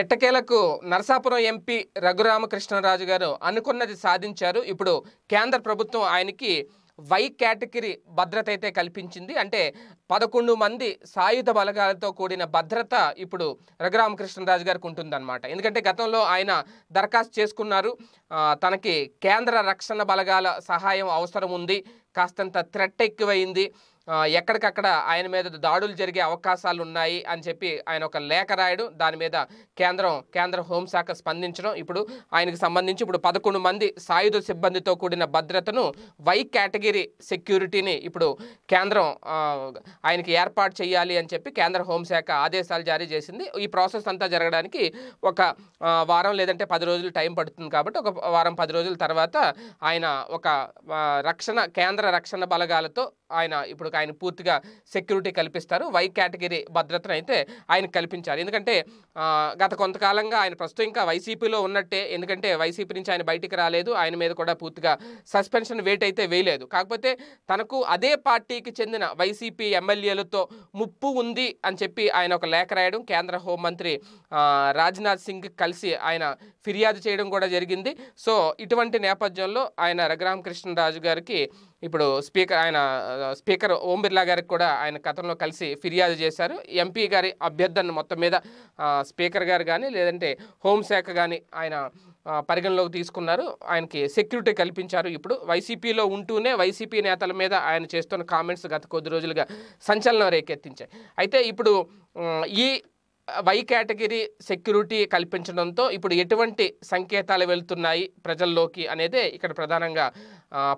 ఎట్టకేలకు నరసాపురం ఎంపీ రఘురామకృష్ణరాజు గారు అనుకున్నది సాధించారు ఇప్పుడు కేంద్ర ప్రభుత్వం ఆయనకి వై కేటగిరీ భద్రత అయితే కల్పించింది అంటే పదకొండు మంది సాయుధ బలగాలతో కూడిన భద్రత ఇప్పుడు రఘురామకృష్ణరాజు గారికి ఉంటుందన్నమాట ఎందుకంటే గతంలో ఆయన దరఖాస్తు చేసుకున్నారు తనకి కేంద్ర రక్షణ బలగాల సహాయం అవసరం ఉంది కాస్తంత థ్రెట్ ఎక్కువైంది ఎక్కడికక్కడ ఆయన మీద దాడులు జరిగే అవకాశాలు ఉన్నాయి అని చెప్పి ఆయన ఒక లేఖ రాయడం దాని మీద కేంద్రం కేంద్ర హోంశాఖ స్పందించడం ఇప్పుడు ఆయనకు సంబంధించి ఇప్పుడు పదకొండు మంది సాయుధ సిబ్బందితో కూడిన భద్రతను వై కేటగిరీ సెక్యూరిటీని ఇప్పుడు కేంద్రం ఆయనకి ఏర్పాటు చేయాలి అని చెప్పి కేంద్ర హోంశాఖ ఆదేశాలు జారీ చేసింది ఈ ప్రాసెస్ అంతా జరగడానికి ఒక వారం లేదంటే పది రోజులు టైం పడుతుంది కాబట్టి ఒక వారం పది రోజుల తర్వాత ఆయన ఒక రక్షణ కేంద్ర రక్షణ బలగాలతో ఆయన ఇప్పుడు ఆయన పూర్తిగా సెక్యూరిటీ కల్పిస్తారు వై కేటగిరీ భద్రతను అయితే ఆయన కల్పించారు ఎందుకంటే గత కొంతకాలంగా ఆయన ప్రస్తుతం ఇంకా వైసీపీలో ఉన్నట్టే ఎందుకంటే వైసీపీ నుంచి ఆయన బయటికి రాలేదు ఆయన మీద కూడా పూర్తిగా సస్పెన్షన్ వేట్ అయితే వేయలేదు కాకపోతే తనకు అదే పార్టీకి చెందిన వైసీపీ ఎమ్మెల్యేలతో ముప్పు ఉంది అని చెప్పి ఆయన ఒక లేఖ రాయడం కేంద్ర హోంమంత్రి రాజ్నాథ్ సింగ్ కలిసి ఆయన ఫిర్యాదు చేయడం కూడా జరిగింది సో ఇటువంటి నేపథ్యంలో ఆయన రఘురామకృష్ణరాజు గారికి ఇప్పుడు స్పీకర్ ఆయన స్పీకర్ ఓం బిర్లా గారికి కూడా ఆయన గతంలో కలిసి ఫిర్యాదు చేశారు ఎంపీ గారి అభ్యర్థన మొత్తం మీద స్పీకర్ గారు కానీ లేదంటే హోంశాఖ కానీ ఆయన పరిగణలోకి తీసుకున్నారు ఆయనకి సెక్యూరిటీ కల్పించారు ఇప్పుడు వైసీపీలో ఉంటూనే వైసీపీ నేతల మీద ఆయన చేస్తున్న కామెంట్స్ గత కొద్ది రోజులుగా సంచలనం రేకెత్తించాయి అయితే ఇప్పుడు ఈ వై కేటగిరీ సెక్యూరిటీ కల్పించడంతో ఇప్పుడు ఎటువంటి సంకేతాలు వెళ్తున్నాయి ప్రజల్లోకి అనేది ఇక్కడ ప్రధానంగా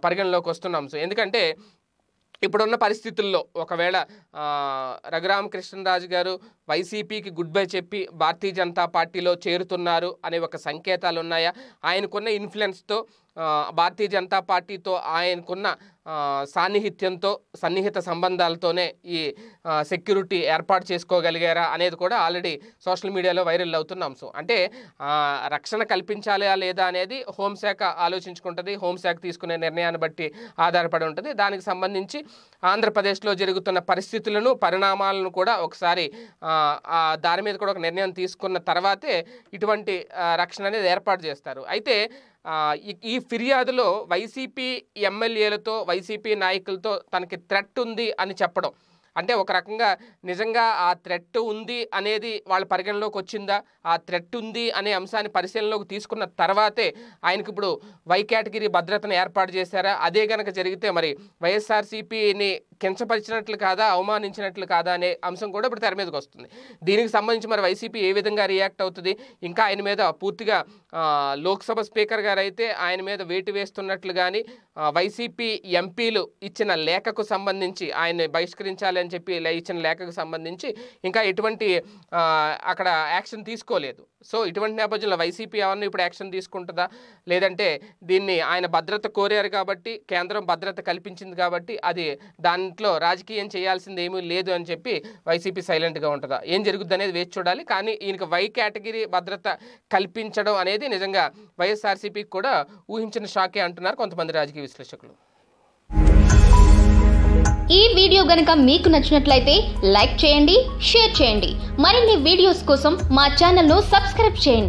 పరిగణలోకి వస్తున్నాం సో ఎందుకంటే ఇప్పుడున్న పరిస్థితుల్లో ఒకవేళ రఘురామకృష్ణరాజు కృష్ణరాజు గారు వైసీపీకి గుడ్ బై చెప్పి భారతీయ జనతా పార్టీలో చేరుతున్నారు అనే ఒక సంకేతాలు ఉన్నాయా ఆయనకున్న ఇన్ఫ్లుయెన్స్తో భారతీయ జనతా పార్టీతో ఆయనకున్న సాన్నిహిత్యంతో సన్నిహిత సంబంధాలతోనే ఈ సెక్యూరిటీ ఏర్పాటు చేసుకోగలిగారా అనేది కూడా ఆల్రెడీ సోషల్ మీడియాలో వైరల్ అవుతున్న అంశం అంటే రక్షణ కల్పించాలా లేదా అనేది హోంశాఖ ఆలోచించుకుంటుంది హోంశాఖ తీసుకునే నిర్ణయాన్ని బట్టి ఆధారపడి ఉంటుంది దానికి సంబంధించి ఆంధ్రప్రదేశ్లో జరుగుతున్న పరిస్థితులను పరిణామాలను కూడా ఒకసారి దాని మీద కూడా ఒక నిర్ణయం తీసుకున్న తర్వాతే ఇటువంటి రక్షణ అనేది ఏర్పాటు చేస్తారు అయితే ఈ ఫిర్యాదులో వైసీపీ ఎమ్మెల్యేలతో వైసీపీ నాయకులతో తనకి థ్రెట్ ఉంది అని చెప్పడం అంటే ఒక రకంగా నిజంగా ఆ థ్రెట్ ఉంది అనేది వాళ్ళ పరిగణలోకి వచ్చిందా ఆ థ్రెట్ ఉంది అనే అంశాన్ని పరిశీలనలోకి తీసుకున్న తర్వాతే ఆయనకి ఇప్పుడు వై కేటగిరీ భద్రతను ఏర్పాటు చేశారా అదే కనుక జరిగితే మరి వైఎస్ఆర్సీపీని కించపరిచినట్లు కాదా అవమానించినట్లు కాదా అనే అంశం కూడా ఇప్పుడు తెర మీదకి వస్తుంది దీనికి సంబంధించి మరి వైసీపీ ఏ విధంగా రియాక్ట్ అవుతుంది ఇంకా ఆయన మీద పూర్తిగా లోక్సభ స్పీకర్ గారు అయితే ఆయన మీద వేటు వేస్తున్నట్లు కానీ వైసీపీ ఎంపీలు ఇచ్చిన లేఖకు సంబంధించి ఆయన బహిష్కరించాలి అని చెప్పి ఇచ్చిన లేఖకు సంబంధించి ఇంకా ఎటువంటి అక్కడ యాక్షన్ తీసుకోలేదు సో ఇటువంటి నేపథ్యంలో వైసీపీ ఎవరిని ఇప్పుడు యాక్షన్ తీసుకుంటుందా లేదంటే దీన్ని ఆయన భద్రత కోరారు కాబట్టి కేంద్రం భద్రత కల్పించింది కాబట్టి అది దాన్ని దీంట్లో రాజకీయం చేయాల్సింది ఏమీ లేదు అని చెప్పి వైసీపీ సైలెంట్గా ఉంటుందా ఏం జరుగుద్ది అనేది వేచి చూడాలి కానీ ఈయనకి వై కేటగిరీ భద్రత కల్పించడం అనేది నిజంగా వైఎస్ఆర్సీపీకి కూడా ఊహించిన షాకే అంటున్నారు కొంతమంది రాజకీయ విశ్లేషకులు ఈ వీడియో గనక మీకు నచ్చినట్లయితే లైక్ చేయండి షేర్ చేయండి మరిన్ని వీడియోస్ కోసం మా ఛానల్ను సబ్స్క్రైబ్ చేయండి